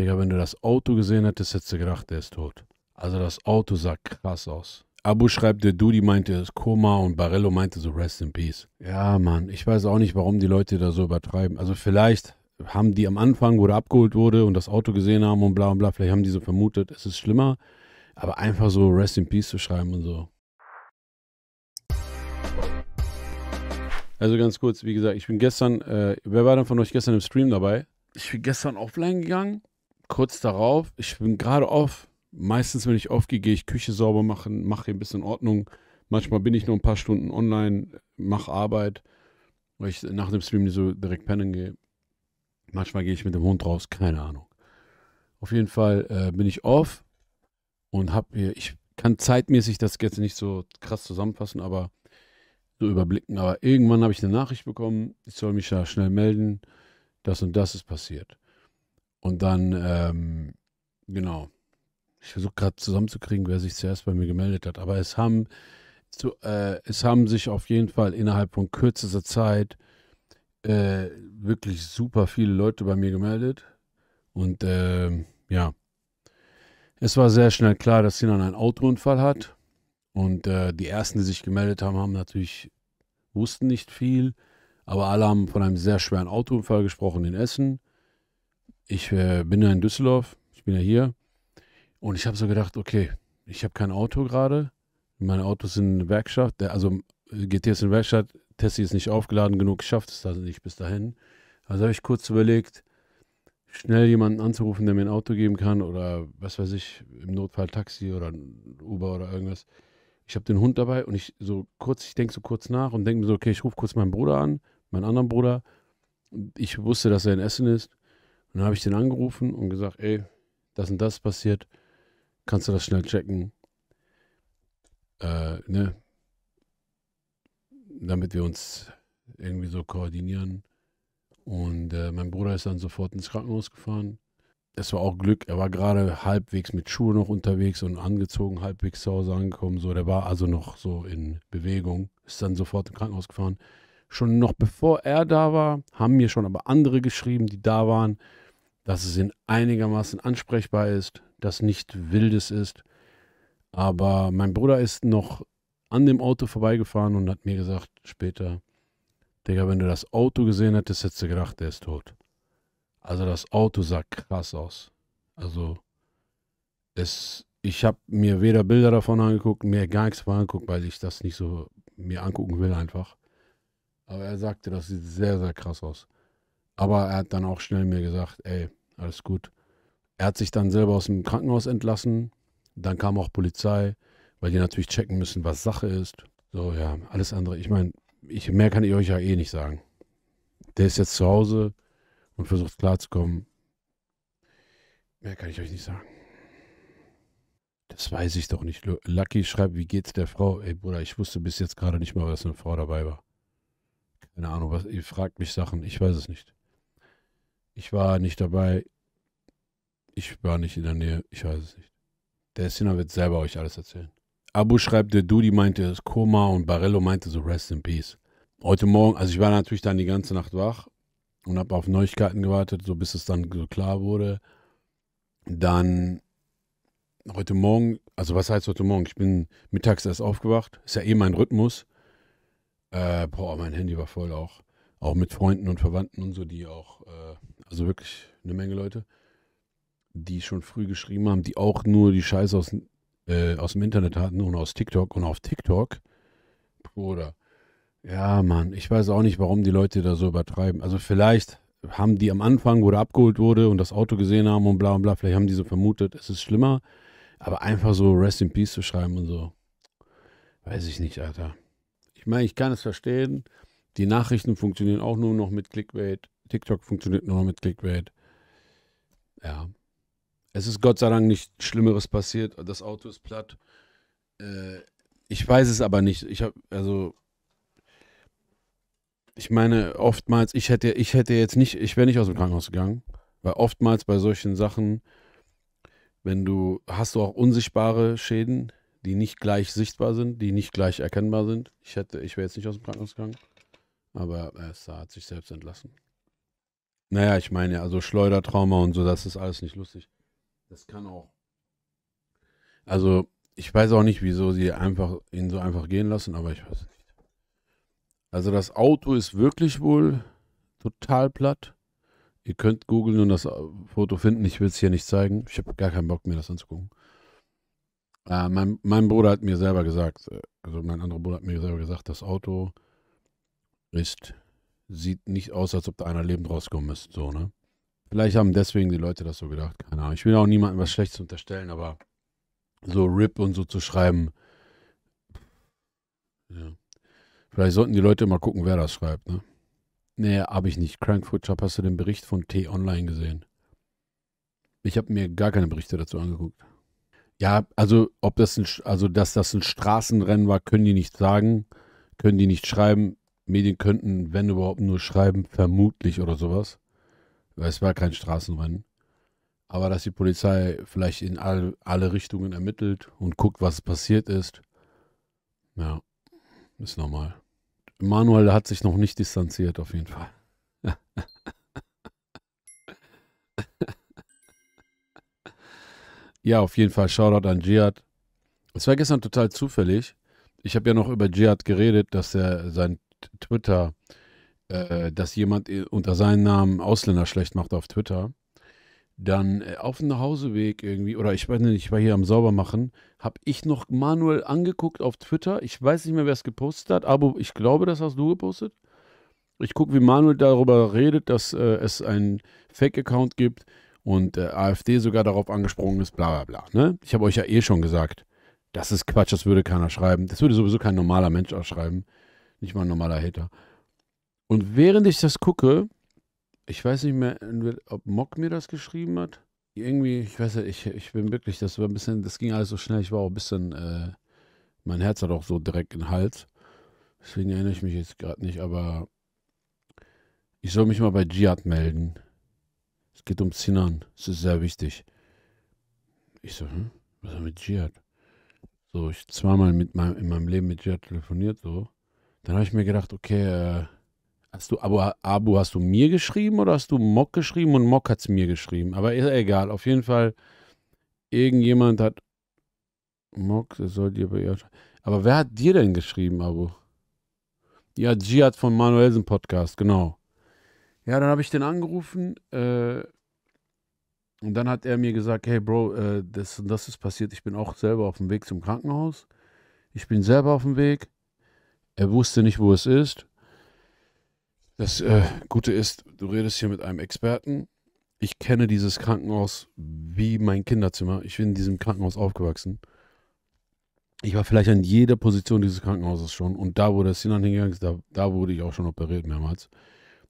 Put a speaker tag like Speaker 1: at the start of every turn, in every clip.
Speaker 1: Digga, wenn du das Auto gesehen hättest, hättest du gedacht, der ist tot. Also das Auto sah krass aus. Abu schreibt, der Dudi meinte es ist Koma und Barello meinte so Rest in Peace. Ja, Mann, ich weiß auch nicht, warum die Leute da so übertreiben. Also vielleicht haben die am Anfang, wo er abgeholt wurde und das Auto gesehen haben und bla und bla, vielleicht haben die so vermutet, es ist schlimmer. Aber einfach so Rest in Peace zu schreiben und so. Also ganz kurz, wie gesagt, ich bin gestern, äh, wer war denn von euch gestern im Stream dabei? Ich bin gestern offline gegangen kurz darauf, ich bin gerade auf, meistens wenn ich aufgehe, gehe ich Küche sauber machen, mache hier ein bisschen Ordnung. Manchmal bin ich nur ein paar Stunden online, mache Arbeit, weil ich nach dem Stream nicht so direkt pennen gehe. Manchmal gehe ich mit dem Hund raus, keine Ahnung. Auf jeden Fall äh, bin ich off und habe hier, ich kann zeitmäßig das jetzt nicht so krass zusammenfassen, aber so überblicken. Aber irgendwann habe ich eine Nachricht bekommen, ich soll mich da schnell melden, das und das ist passiert. Und dann, ähm, genau. Ich versuche gerade zusammenzukriegen, wer sich zuerst bei mir gemeldet hat. Aber es haben, zu, äh, es haben sich auf jeden Fall innerhalb von kürzester Zeit äh, wirklich super viele Leute bei mir gemeldet. Und äh, ja, es war sehr schnell klar, dass Sinan einen Autounfall hat. Und äh, die ersten, die sich gemeldet haben, haben natürlich, wussten nicht viel. Aber alle haben von einem sehr schweren Autounfall gesprochen in Essen ich äh, bin ja in Düsseldorf, ich bin ja hier. Und ich habe so gedacht, okay, ich habe kein Auto gerade. Meine Autos sind in der Werkstatt. Also GT ist in der Werkstatt. Tessie ist nicht aufgeladen genug, schafft es da nicht bis dahin. Also habe ich kurz überlegt, schnell jemanden anzurufen, der mir ein Auto geben kann oder was weiß ich, im Notfall Taxi oder Uber oder irgendwas. Ich habe den Hund dabei und ich so kurz, ich denke so kurz nach und denke mir so, okay, ich rufe kurz meinen Bruder an, meinen anderen Bruder. Ich wusste, dass er in Essen ist dann habe ich den angerufen und gesagt, ey, das und das passiert, kannst du das schnell checken? Äh, ne? Damit wir uns irgendwie so koordinieren. Und äh, mein Bruder ist dann sofort ins Krankenhaus gefahren. Es war auch Glück, er war gerade halbwegs mit Schuhen noch unterwegs und angezogen, halbwegs zu Hause angekommen. So, der war also noch so in Bewegung, ist dann sofort ins Krankenhaus gefahren. Schon noch bevor er da war, haben mir schon aber andere geschrieben, die da waren dass es in einigermaßen ansprechbar ist, dass nicht wildes ist. Aber mein Bruder ist noch an dem Auto vorbeigefahren und hat mir gesagt später, Digga, wenn du das Auto gesehen hättest, hättest du gedacht, der ist tot. Also das Auto sah krass aus. Also es, ich habe mir weder Bilder davon angeguckt, mir gar nichts von angeguckt, weil ich das nicht so mir angucken will einfach. Aber er sagte, das sieht sehr, sehr krass aus. Aber er hat dann auch schnell mir gesagt, ey, alles gut. Er hat sich dann selber aus dem Krankenhaus entlassen. Dann kam auch Polizei, weil die natürlich checken müssen, was Sache ist. So, ja, alles andere. Ich meine, ich, mehr kann ich euch ja eh nicht sagen. Der ist jetzt zu Hause und versucht klarzukommen. Mehr kann ich euch nicht sagen. Das weiß ich doch nicht. Lucky schreibt, wie geht's der Frau? Ey, Bruder, ich wusste bis jetzt gerade nicht mal, dass eine Frau dabei war. Keine Ahnung, was, ihr fragt mich Sachen, ich weiß es nicht. Ich war nicht dabei. Ich war nicht in der Nähe. Ich weiß es nicht. Der Sinner wird selber euch alles erzählen. Abu schreibt, der Dudi meinte das Koma und Barello meinte so Rest in Peace. Heute Morgen, also ich war natürlich dann die ganze Nacht wach und habe auf Neuigkeiten gewartet, so bis es dann so klar wurde. Dann heute Morgen, also was heißt heute Morgen? Ich bin mittags erst aufgewacht. Ist ja eh mein Rhythmus. Äh, boah, mein Handy war voll auch auch mit Freunden und Verwandten und so, die auch, äh, also wirklich eine Menge Leute, die schon früh geschrieben haben, die auch nur die Scheiße aus, äh, aus dem Internet hatten und aus TikTok und auf TikTok. Bruder. Ja, Mann, ich weiß auch nicht, warum die Leute da so übertreiben. Also vielleicht haben die am Anfang, wo der abgeholt wurde und das Auto gesehen haben und bla und bla, vielleicht haben die so vermutet, es ist schlimmer. Aber einfach so Rest in Peace zu schreiben und so, weiß ich nicht, Alter. Ich meine, ich kann es verstehen. Die Nachrichten funktionieren auch nur noch mit Clickbait. TikTok funktioniert nur noch mit Clickbait. Ja. Es ist Gott sei Dank nichts Schlimmeres passiert. Das Auto ist platt. Äh, ich weiß es aber nicht. Ich habe, also, ich meine, oftmals, ich hätte, ich hätte jetzt nicht, ich wäre nicht aus dem Krankenhaus gegangen, weil oftmals bei solchen Sachen, wenn du, hast du auch unsichtbare Schäden, die nicht gleich sichtbar sind, die nicht gleich erkennbar sind. Ich hätte, ich wäre jetzt nicht aus dem Krankenhaus gegangen. Aber Esther hat sich selbst entlassen. Naja, ich meine, also Schleudertrauma und so, das ist alles nicht lustig. Das kann auch. Also, ich weiß auch nicht, wieso sie einfach ihn so einfach gehen lassen, aber ich weiß nicht. Also, das Auto ist wirklich wohl total platt. Ihr könnt googeln und das Foto finden. Ich will es hier nicht zeigen. Ich habe gar keinen Bock, mir das anzugucken. Äh, mein, mein Bruder hat mir selber gesagt, äh, also mein anderer Bruder hat mir selber gesagt, das Auto ist, sieht nicht aus, als ob da einer lebend rauskommen ist. So, ne? Vielleicht haben deswegen die Leute das so gedacht. Keine Ahnung. Ich will auch niemandem was Schlechtes unterstellen, aber so RIP und so zu schreiben. Ja. Vielleicht sollten die Leute mal gucken, wer das schreibt, ne? Nee, habe ich nicht. Crankfutscher, hast du den Bericht von T-Online gesehen? Ich habe mir gar keine Berichte dazu angeguckt. Ja, also ob das ein, also dass das ein Straßenrennen war, können die nicht sagen, können die nicht schreiben. Medien könnten, wenn überhaupt, nur schreiben, vermutlich oder sowas. Weil es war kein Straßenrennen. Aber dass die Polizei vielleicht in all, alle Richtungen ermittelt und guckt, was passiert ist, ja, ist normal. Manuel hat sich noch nicht distanziert, auf jeden Fall. ja, auf jeden Fall. Shoutout an Jihad. Es war gestern total zufällig. Ich habe ja noch über Jihad geredet, dass er sein Twitter, äh, dass jemand äh, unter seinem Namen Ausländer schlecht macht auf Twitter, dann äh, auf dem Nachhauseweg irgendwie, oder ich weiß nicht, ich war hier am Saubermachen, habe ich noch Manuel angeguckt auf Twitter. Ich weiß nicht mehr, wer es gepostet hat, aber ich glaube, das hast du gepostet. Ich gucke, wie Manuel darüber redet, dass äh, es einen Fake-Account gibt und äh, AfD sogar darauf angesprungen ist, bla bla bla. Ne? Ich habe euch ja eh schon gesagt, das ist Quatsch, das würde keiner schreiben. Das würde sowieso kein normaler Mensch auch schreiben. Nicht mal ein normaler Hater. Und während ich das gucke, ich weiß nicht mehr, ob Mock mir das geschrieben hat. Irgendwie, ich weiß ja, ich, ich bin wirklich, das war ein bisschen, das ging alles so schnell, ich war auch ein bisschen, äh, mein Herz hat auch so direkt den Hals. Deswegen erinnere ich mich jetzt gerade nicht, aber ich soll mich mal bei Jihad melden. Es geht um Zinnern, Es ist sehr wichtig. Ich so, hm, was ist mit Jihad? So, ich zweimal mit meinem, in meinem Leben mit Jihad telefoniert, so. Dann habe ich mir gedacht, okay, äh, hast du Abu, Abu, hast du mir geschrieben oder hast du Mock geschrieben und Mock hat es mir geschrieben? Aber ist egal, auf jeden Fall, irgendjemand hat Mock, das soll dir bei ihr. Aber wer hat dir denn geschrieben, Abu? Ja, Jihad von Manuelsen Podcast, genau. Ja, dann habe ich den angerufen äh, und dann hat er mir gesagt, hey Bro, äh, das, das ist passiert, ich bin auch selber auf dem Weg zum Krankenhaus. Ich bin selber auf dem Weg. Er wusste nicht, wo es ist. Das äh, Gute ist, du redest hier mit einem Experten. Ich kenne dieses Krankenhaus wie mein Kinderzimmer. Ich bin in diesem Krankenhaus aufgewachsen. Ich war vielleicht an jeder Position dieses Krankenhauses schon und da, wo das Sinan hingegangen ist, da, da wurde ich auch schon operiert mehrmals.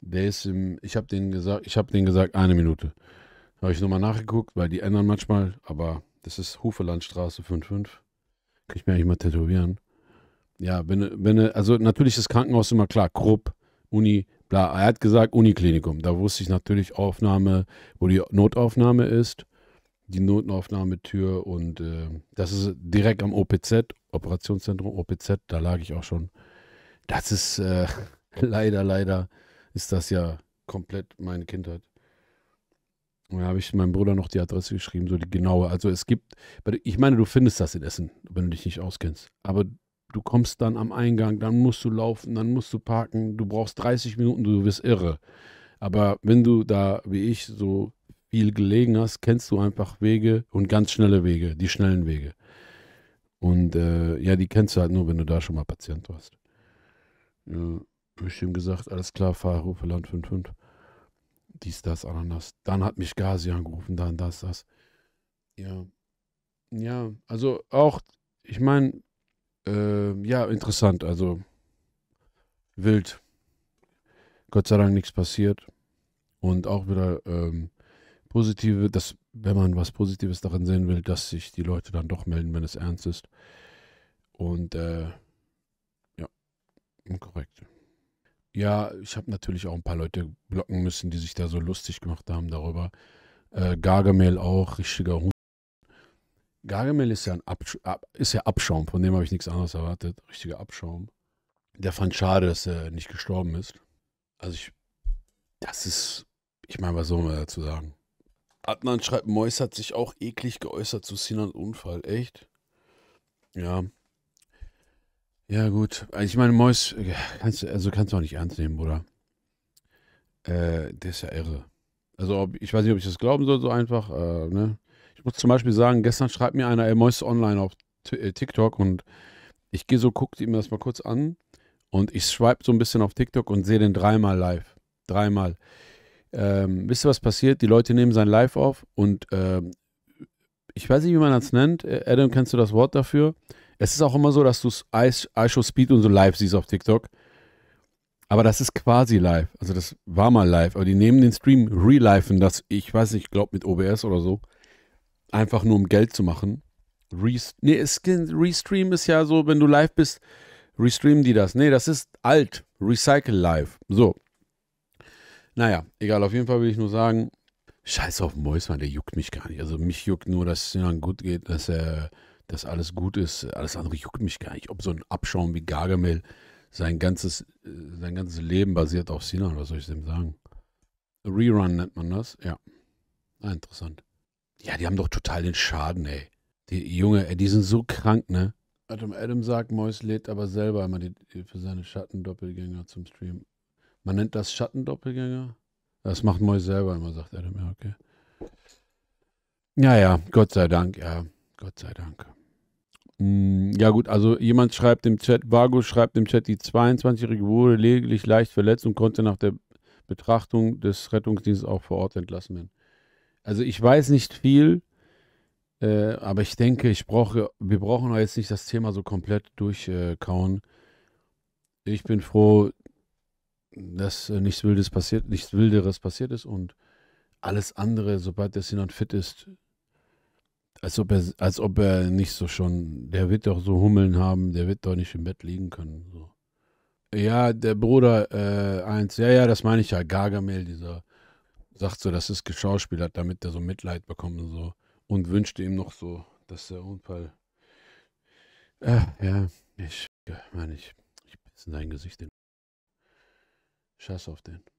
Speaker 1: Der ist im, ich habe denen gesagt, ich habe denen gesagt, eine Minute. Da Habe ich nochmal nachgeguckt, weil die ändern manchmal, aber das ist Hufelandstraße 55. Kann ich mir eigentlich mal tätowieren ja, wenn, wenn, also natürlich ist Krankenhaus immer klar, Krupp, Uni, bla. Er hat gesagt Uniklinikum. Da wusste ich natürlich Aufnahme, wo die Notaufnahme ist, die Notaufnahmetür und äh, das ist direkt am OPZ, Operationszentrum OPZ, da lag ich auch schon. Das ist äh, leider, leider ist das ja komplett meine Kindheit. Und da habe ich meinem Bruder noch die Adresse geschrieben, so die genaue. Also es gibt, ich meine, du findest das in Essen, wenn du dich nicht auskennst. Aber du kommst dann am Eingang, dann musst du laufen, dann musst du parken, du brauchst 30 Minuten, du wirst irre. Aber wenn du da, wie ich, so viel gelegen hast, kennst du einfach Wege und ganz schnelle Wege, die schnellen Wege. Und äh, ja, die kennst du halt nur, wenn du da schon mal Patient warst. Ja, hab ich ihm gesagt, alles klar, fahr Rufe Land 55. Dies, das, anders. Dann hat mich Gazi angerufen, dann das, das. Ja. Ja, also auch, ich meine, ähm, ja, interessant. Also wild. Gott sei Dank nichts passiert. Und auch wieder ähm, positive, dass, wenn man was Positives darin sehen will, dass sich die Leute dann doch melden, wenn es ernst ist. Und äh, ja, korrekt. Ja, ich habe natürlich auch ein paar Leute blocken müssen, die sich da so lustig gemacht haben darüber. Äh, Gargamel auch, richtiger Hund. Gargamel ist ja ein Absch ab ist ja Abschaum, von dem habe ich nichts anderes erwartet. Richtiger Abschaum. Der fand schade, dass er nicht gestorben ist. Also ich, das ist, ich meine, was soll man dazu sagen? Adnan schreibt, Mois hat sich auch eklig geäußert zu Sinans Unfall. Echt? Ja. Ja, gut. Also ich meine, Mois, kannst, also kannst du auch nicht ernst nehmen, Bruder. Äh, der ist ja irre. Also, ob, ich weiß nicht, ob ich das glauben soll, so einfach, äh, ne? muss zum Beispiel sagen, gestern schreibt mir einer, er Moist online auf äh, TikTok und ich gehe so, gucke ihm das mal kurz an und ich swipe so ein bisschen auf TikTok und sehe den dreimal live. Dreimal. Ähm, wisst ihr, was passiert? Die Leute nehmen sein Live auf und ähm, ich weiß nicht, wie man das nennt. Adam, kennst du das Wort dafür? Es ist auch immer so, dass du iShow Speed und so live siehst auf TikTok. Aber das ist quasi live. Also das war mal live. Aber die nehmen den Stream, reliven das, ich weiß nicht, ich glaube mit OBS oder so einfach nur um Geld zu machen. Rest nee, es, Restream ist ja so, wenn du live bist, restreamen die das. Nee, das ist alt. Recycle live. So. Naja, egal, auf jeden Fall will ich nur sagen, scheiß auf Mäusmann, der juckt mich gar nicht. Also mich juckt nur, dass es ihm gut geht, dass er, dass alles gut ist. Alles andere juckt mich gar nicht. Ob so ein Abschaum wie Gargamel sein ganzes, sein ganzes Leben basiert auf Sinan, was soll ich dem sagen? Rerun nennt man das, ja. Ah, interessant. Ja, die haben doch total den Schaden, ey. Die Junge, ey, die sind so krank, ne? Adam, Adam sagt, Mois lädt aber selber immer die, für seine Schattendoppelgänger zum Stream. Man nennt das Schattendoppelgänger? Das macht Mois selber immer, sagt Adam. Ja, okay. Naja, Gott sei Dank, ja. Gott sei Dank. Mm, ja, gut, also jemand schreibt im Chat, Vago schreibt im Chat, die 22-Jährige wurde lediglich leicht verletzt und konnte nach der Betrachtung des Rettungsdienstes auch vor Ort entlassen werden. Also ich weiß nicht viel, äh, aber ich denke, ich brauche, wir brauchen jetzt nicht das Thema so komplett durchkauen. Äh, ich bin froh, dass äh, nichts Wildes passiert, nichts Wilderes passiert ist und alles andere, sobald der Sinan fit ist, als ob er, als ob er nicht so schon, der wird doch so Hummeln haben, der wird doch nicht im Bett liegen können. So. Ja, der Bruder äh, ja, ja, das meine ich ja, Gargamel, dieser sagt so, dass es geschauspielt hat, damit er so Mitleid bekommt und so. Und wünschte ihm noch so, dass der Unfall. Äh, ja, ich meine, ich, ich piss in sein Gesicht. Den. Scheiß auf den.